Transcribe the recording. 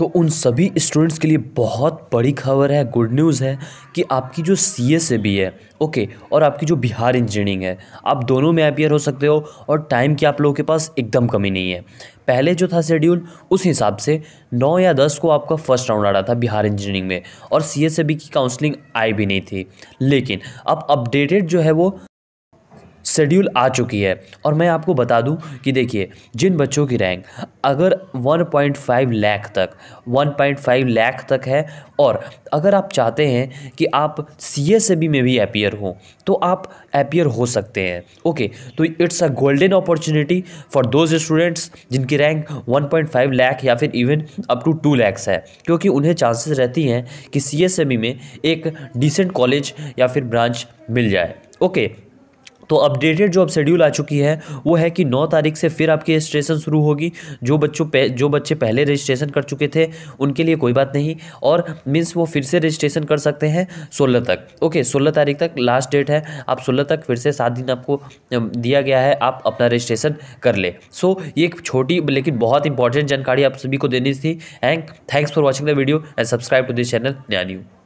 तो उन सभी स्टूडेंट्स के लिए बहुत बड़ी खबर है गुड न्यूज़ है कि आपकी जो सी एस बी है ओके और आपकी जो बिहार इंजीनियरिंग है आप दोनों में अपियर हो सकते हो और टाइम की आप लोगों के पास एकदम कमी नहीं है पहले जो था शेड्यूल उस हिसाब से नौ या दस को आपका फर्स्ट राउंड आ रहा था बिहार इंजीनियरिंग में और सी एस की काउंसलिंग आई भी नहीं थी लेकिन अब अपडेटेड जो है वो शेड्यूल आ चुकी है और मैं आपको बता दूं कि देखिए जिन बच्चों की रैंक अगर 1.5 लाख तक 1.5 लाख तक है और अगर आप चाहते हैं कि आप सी एस में भी अपियर हों तो आप अपियर हो सकते हैं ओके तो it's a golden opportunity for those students जिनकी रैंक 1.5 लाख या फिर even up to two lakhs है क्योंकि उन्हें चांसेस रहती हैं कि सी में एक डिसेंट कॉलेज या फिर ब्रांच मिल जाए ओके okay, तो अपडेटेड जो अब शेड्यूल आ चुकी है वो है कि नौ तारीख से फिर आपकी रजिस्ट्रेशन शुरू होगी जो बच्चों जो बच्चे पहले रजिस्ट्रेशन कर चुके थे उनके लिए कोई बात नहीं और मीन्स वो फिर से रजिस्ट्रेशन कर सकते हैं सोलह तक ओके सोलह तारीख तक लास्ट डेट है आप सोलह तक फिर से सात दिन आपको दिया गया है आप अपना रजिस्ट्रेशन कर ले सो ये एक छोटी लेकिन बहुत इंपॉर्टेंट जानकारी आप सभी को देनी थी and thanks for watching the video and subscribe to this channel new